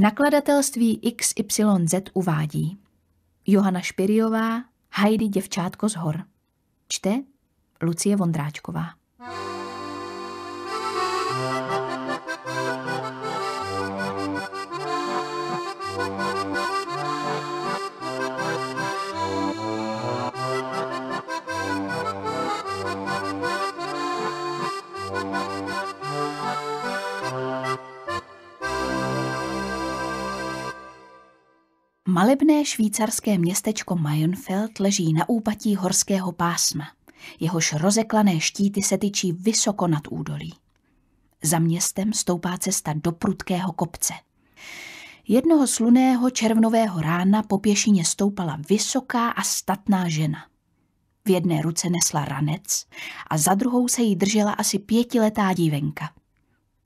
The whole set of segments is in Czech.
Nakladatelství XYZ uvádí Johana Špiriová, Heidi děvčátko z hor. Čte Lucie Vondráčková. thank Malebné švýcarské městečko Mayenfeld leží na úpatí horského pásma. Jehož rozeklané štíty se tyčí vysoko nad údolí. Za městem stoupá cesta do prudkého kopce. Jednoho sluného červnového rána po pěšině stoupala vysoká a statná žena. V jedné ruce nesla ranec a za druhou se jí držela asi pětiletá dívenka.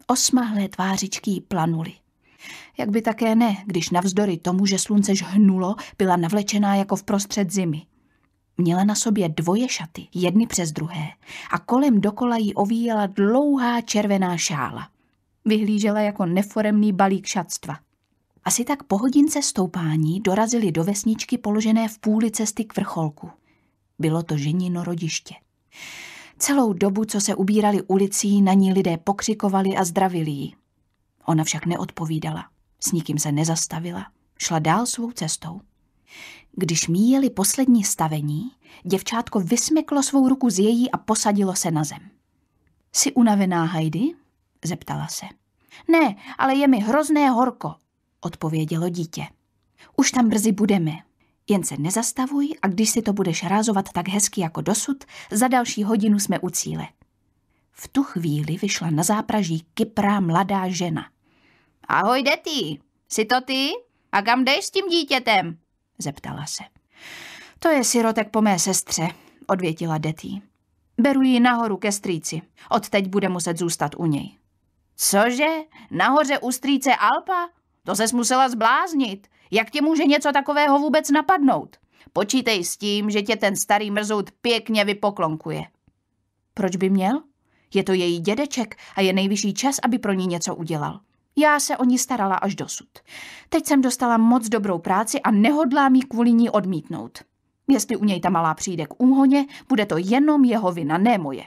Osmahlé tvářičky ji planuly. Jak by také ne, když navzdory tomu, že slunce žhnulo, byla navlečená jako v prostřed zimy. Měla na sobě dvoje šaty, jedny přes druhé, a kolem dokola jí ovíjela dlouhá červená šála. Vyhlížela jako neforemný balík šatstva. Asi tak po hodince stoupání dorazili do vesničky položené v půli cesty k vrcholku. Bylo to ženino rodiště. Celou dobu, co se ubírali ulicí, na ní lidé pokřikovali a zdravili ji. Ona však neodpovídala. S nikým se nezastavila. Šla dál svou cestou. Když míjeli poslední stavení, děvčátko vysmeklo svou ruku z její a posadilo se na zem. Jsi unavená, Heidi? zeptala se. Ne, ale je mi hrozné horko, odpovědělo dítě. Už tam brzy budeme. Jen se nezastavuj a když si to budeš rázovat tak hezky jako dosud, za další hodinu jsme u cíle. V tu chvíli vyšla na zápraží kyprá mladá žena. Ahoj, Detý, jsi to ty? A kam jdeš s tím dítětem? Zeptala se. To je sirotek po mé sestře, odvětila Detý. Beru ji nahoru ke strýci. Odteď bude muset zůstat u něj. Cože? Nahoře u strýce Alpa? To ses musela zbláznit. Jak tě může něco takového vůbec napadnout? Počítej s tím, že tě ten starý mrzout pěkně vypoklonkuje. Proč by měl? Je to její dědeček a je nejvyšší čas, aby pro ní něco udělal. Já se o ní starala až dosud. Teď jsem dostala moc dobrou práci a nehodlám ji kvůli ní odmítnout. Jestli u něj ta malá přijde k úhoně, bude to jenom jeho vina, ne moje.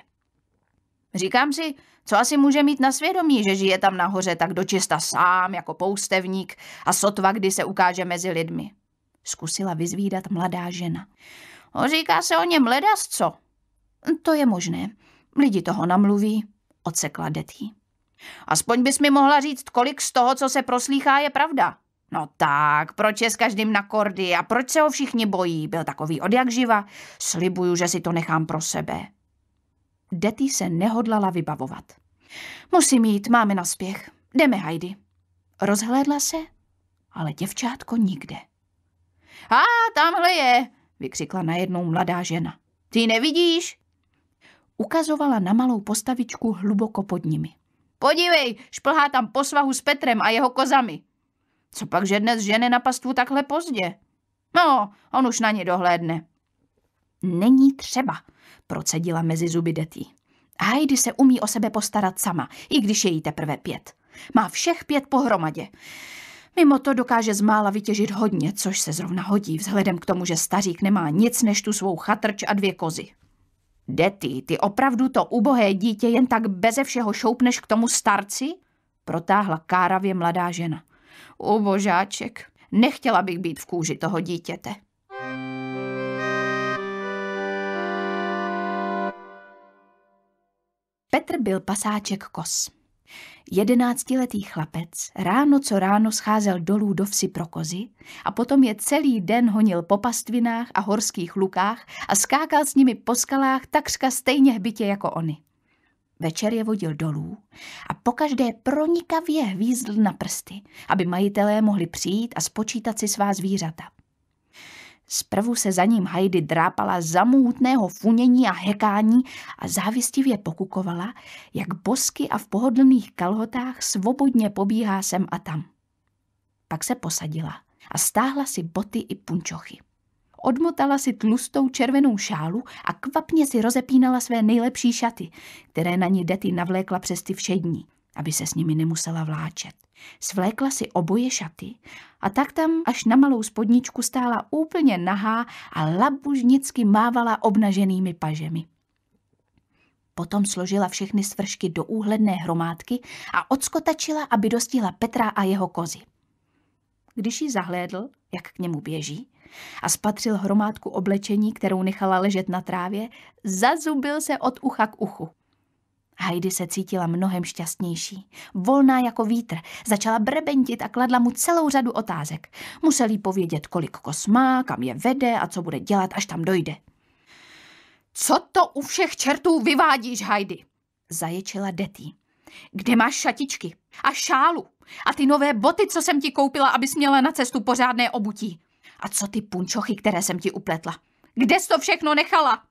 Říkám si, co asi může mít na svědomí, že žije tam nahoře tak dočista sám, jako poustevník a sotva, kdy se ukáže mezi lidmi. Zkusila vyzvídat mladá žena. O, říká se o něm ledas, co? To je možné. Lidi toho namluví, odsekla Detí. Aspoň bys mi mohla říct, kolik z toho, co se proslýchá, je pravda. No tak, proč je s každým na kordy a proč se ho všichni bojí? Byl takový odjak živa. Slibuju, že si to nechám pro sebe. Detý se nehodlala vybavovat. Musím jít, máme na spěch. Jdeme, Heidi. Rozhlédla se, ale děvčátko nikde. A tamhle je, vykřikla najednou mladá žena. Ty nevidíš? Ukazovala na malou postavičku hluboko pod nimi. Podívej, šplhá tam po svahu s Petrem a jeho kozami. Co pak, že dnes žene na pastvu takhle pozdě? No, on už na ně dohlédne. Není třeba, procedila mezi zuby Detý. Heidi se umí o sebe postarat sama, i když je jí teprve pět. Má všech pět pohromadě. Mimo to dokáže z mála vytěžit hodně, což se zrovna hodí, vzhledem k tomu, že stařík nemá nic než tu svou chatrč a dvě kozy. Dety, ty opravdu to ubohé dítě jen tak beze všeho šoupneš k tomu starci? Protáhla káravě mladá žena. Ubožáček. nechtěla bych být v kůži toho dítěte. Petr byl pasáček kos. Jedenáctiletý chlapec ráno co ráno scházel dolů do vsi pro kozy a potom je celý den honil po pastvinách a horských lukách a skákal s nimi po skalách takřka stejně hbitě jako oni. Večer je vodil dolů a pokaždé pronikavě hvízdl na prsty, aby majitelé mohli přijít a spočítat si svá zvířata. Zprvu se za ním Heidi drápala zamůtného funění a hekání a závistivě pokukovala, jak bosky a v pohodlných kalhotách svobodně pobíhá sem a tam. Pak se posadila a stáhla si boty i punčochy. Odmotala si tlustou červenou šálu a kvapně si rozepínala své nejlepší šaty, které na ní Dety navlékla přes ty všední, aby se s nimi nemusela vláčet. Svlékla si oboje šaty a tak tam až na malou spodničku stála úplně nahá a labužnicky mávala obnaženými pažemi. Potom složila všechny svršky do úhledné hromádky a odskotačila, aby dostihla Petra a jeho kozy. Když ji zahlédl, jak k němu běží, a spatřil hromádku oblečení, kterou nechala ležet na trávě, zazubil se od ucha k uchu. Heidi se cítila mnohem šťastnější. Volná jako vítr, začala brebentit a kladla mu celou řadu otázek. Musel jí povědět, kolik kos má, kam je vede a co bude dělat, až tam dojde. Co to u všech čertů vyvádíš, Heidi? Zaječila Detý. Kde máš šatičky a šálu a ty nové boty, co jsem ti koupila, abys měla na cestu pořádné obutí? A co ty punčochy, které jsem ti upletla? Kde jsi to všechno nechala?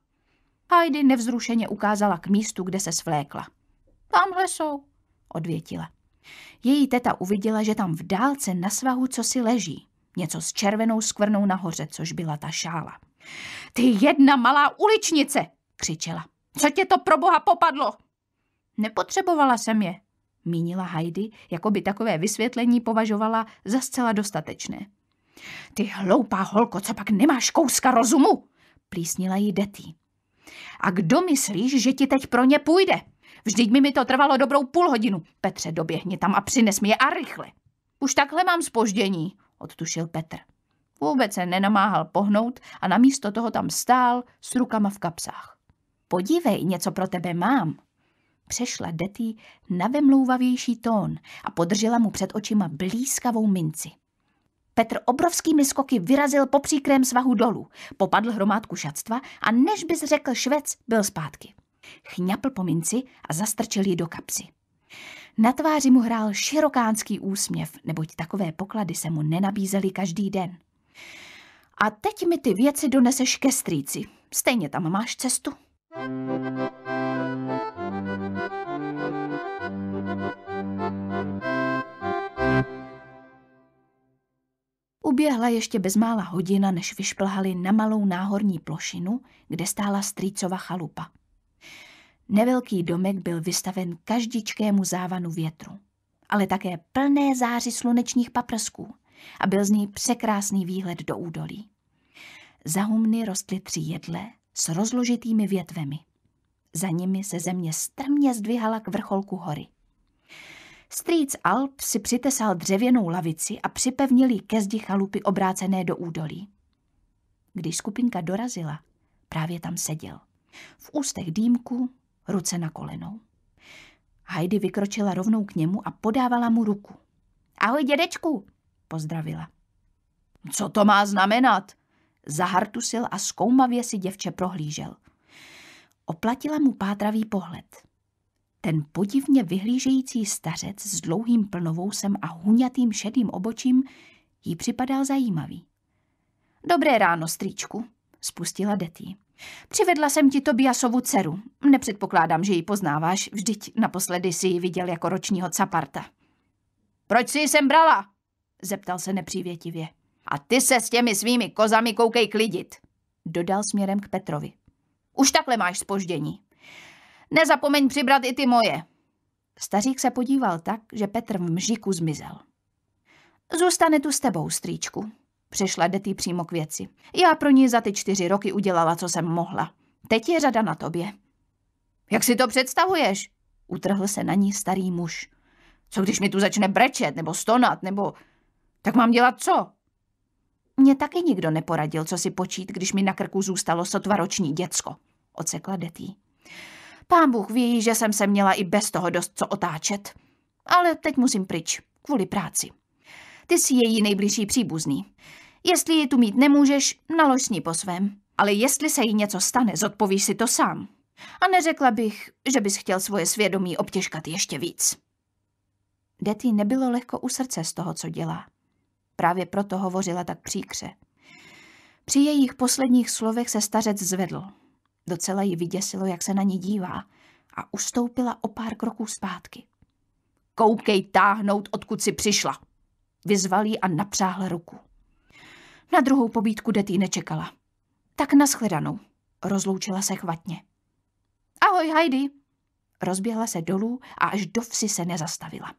Heidi nevzrušeně ukázala k místu, kde se svlékla. Tamhle jsou, odvětila. Její teta uviděla, že tam v dálce na svahu co si leží. Něco s červenou skvrnou nahoře, což byla ta šála. Ty jedna malá uličnice, křičela. Co tě to pro boha popadlo? Nepotřebovala jsem je, mínila Heidi, jako by takové vysvětlení považovala za zcela dostatečné. Ty hloupá holko, co pak nemáš kouska rozumu? Plísnila jí Detty. A kdo myslíš, že ti teď pro ně půjde? Vždyť mi to trvalo dobrou půl hodinu. Petře, doběhni tam a přines mi je a rychle. Už takhle mám spoždění, odtušil Petr. Vůbec se nenamáhal pohnout a namísto toho tam stál s rukama v kapsách. Podívej, něco pro tebe mám. Přešla Detý na vymlouvavější tón a podržela mu před očima blízkavou minci. Petr obrovskými skoky vyrazil po příkrém svahu dolů, popadl hromádku šatstva a než bys řekl švec, byl zpátky. Chňapl po minci a zastrčil ji do kapsy. Na tváři mu hrál širokánský úsměv, neboť takové poklady se mu nenabízely každý den. A teď mi ty věci doneseš ke strýci. Stejně tam máš cestu. thank you Uběhla ještě bezmála hodina, než vyšplhali na malou náhorní plošinu, kde stála strýcova chalupa. Nevelký domek byl vystaven každičkému závanu větru, ale také plné záři slunečních paprsků a byl z ní překrásný výhled do údolí. Za humny rostly tři jedle s rozložitými větvemi. Za nimi se země strmě zdvihala k vrcholku hory. Strýc Alp si přitesal dřevěnou lavici a připevnil ji ke zdi chalupy obrácené do údolí. Když skupinka dorazila, právě tam seděl. V ústech dýmku, ruce na kolenou. Heidi vykročila rovnou k němu a podávala mu ruku. Ahoj, dědečku, pozdravila. Co to má znamenat? Zahartusil a zkoumavě si děvče prohlížel. Oplatila mu pátravý pohled. Ten podivně vyhlížející stařec s dlouhým plnovousem a huňatým šedým obočím jí připadal zajímavý. Dobré ráno, strýčku, spustila Detý. Přivedla jsem ti Tobiasovu dceru. Nepředpokládám, že ji poznáváš, vždyť naposledy si ji viděl jako ročního caparta. Proč si ji sem brala? zeptal se nepřívětivě. A ty se s těmi svými kozami koukej klidit, dodal směrem k Petrovi. Už takhle máš spoždění. Nezapomeň přibrat i ty moje. Stařík se podíval tak, že Petr v mžiku zmizel. Zůstane tu s tebou, strýčku. Přišla Detý přímo k věci. Já pro ní za ty čtyři roky udělala, co jsem mohla. Teď je řada na tobě. Jak si to představuješ? Utrhl se na ní starý muž. Co když mi tu začne brečet, nebo stonat, nebo... Tak mám dělat co? Mně taky nikdo neporadil, co si počít, když mi na krku zůstalo sotva roční děcko, ocekla Detý. Pán Bůh ví, že jsem se měla i bez toho dost co otáčet. Ale teď musím pryč, kvůli práci. Ty jsi její nejbližší příbuzný. Jestli ji tu mít nemůžeš, nalož s ní po svém. Ale jestli se jí něco stane, zodpovíš si to sám. A neřekla bych, že bys chtěl svoje svědomí obtěžkat ještě víc. Dety nebylo lehko u srdce z toho, co dělá. Právě proto hovořila tak příkře. Při jejich posledních slovech se stařec zvedl. Docela ji vyděsilo, jak se na ní dívá a ustoupila o pár kroků zpátky. Koukej táhnout, odkud si přišla, vyzval jí a napřáhl ruku. Na druhou pobídku Detý nečekala. Tak naschledanou, rozloučila se chvatně. Ahoj, Heidi! Rozběhla se dolů a až do vsi se nezastavila.